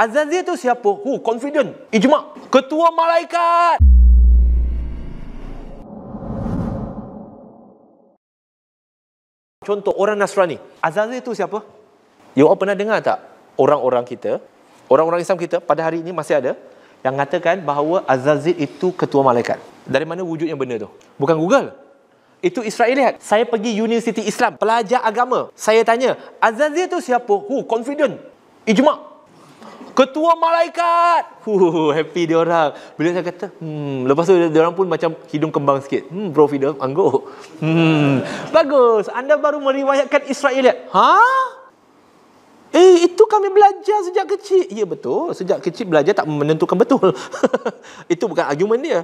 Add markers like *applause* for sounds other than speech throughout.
Azazil tu siapa? Who? Confident. Ijma. Ketua malaikat. Contoh orang Nasrani. Azazil tu siapa? You all pernah dengar tak? Orang-orang kita. Orang-orang Islam kita pada hari ini masih ada. Yang katakan bahawa Azazil itu ketua malaikat. Dari mana wujud yang benar tu? Bukan Google. Itu Israel lihat. Saya pergi Universiti Islam. Pelajar agama. Saya tanya. Azazil tu siapa? Who? Confident. Ijma' ketua malaikat. Huh, happy dia orang. Bila saya kata, hmm, lepas tu dia, orang pun macam hidung kembang sikit. Hmm, bro Fidel, angguk. Hmm, bagus. Anda baru meriwayatkan Israel. Ya? Ha? Eh, itu kami belajar sejak kecil. Ya, betul. Sejak kecil belajar tak menentukan betul. *laughs* itu bukan argument dia.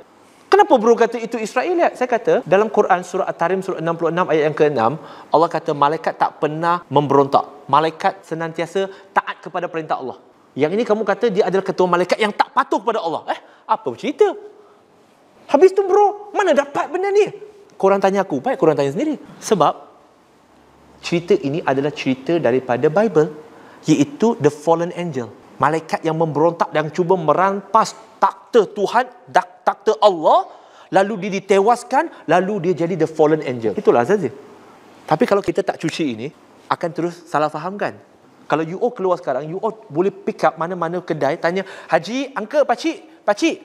Kenapa bro kata itu Israel? Ya? Saya kata, dalam Quran surah At-Tarim surah 66 ayat yang ke-6, Allah kata malaikat tak pernah memberontak. Malaikat senantiasa taat kepada perintah Allah. Yang ini kamu kata dia adalah ketua malaikat yang tak patuh kepada Allah. Eh, apa cerita? Habis tu bro, mana dapat benda ni? Korang tanya aku, baik korang tanya sendiri. Sebab cerita ini adalah cerita daripada Bible. Iaitu The Fallen Angel. Malaikat yang memberontak dan cuba merampas takhta Tuhan, takhta Allah. Lalu dia ditewaskan, lalu dia jadi The Fallen Angel. Itulah Azazil. Tapi kalau kita tak cuci ini, akan terus salah faham kan? Kalau UO keluar sekarang, UO boleh pick up mana-mana kedai, tanya, Haji, Uncle, Pakcik, Pakcik,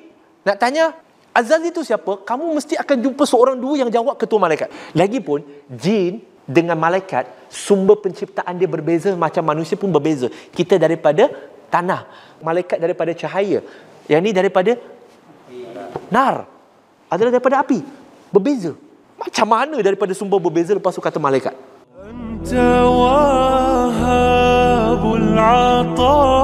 nak tanya, Azazi itu siapa? Kamu mesti akan jumpa seorang dua yang jawab ketua malaikat. Lagipun, jin dengan malaikat, sumber penciptaan dia berbeza, macam manusia pun berbeza. Kita daripada tanah, malaikat daripada cahaya, yang ni daripada nar, adalah daripada api. Berbeza. Macam mana daripada sumber berbeza lepas tu kata malaikat? Entawai. طال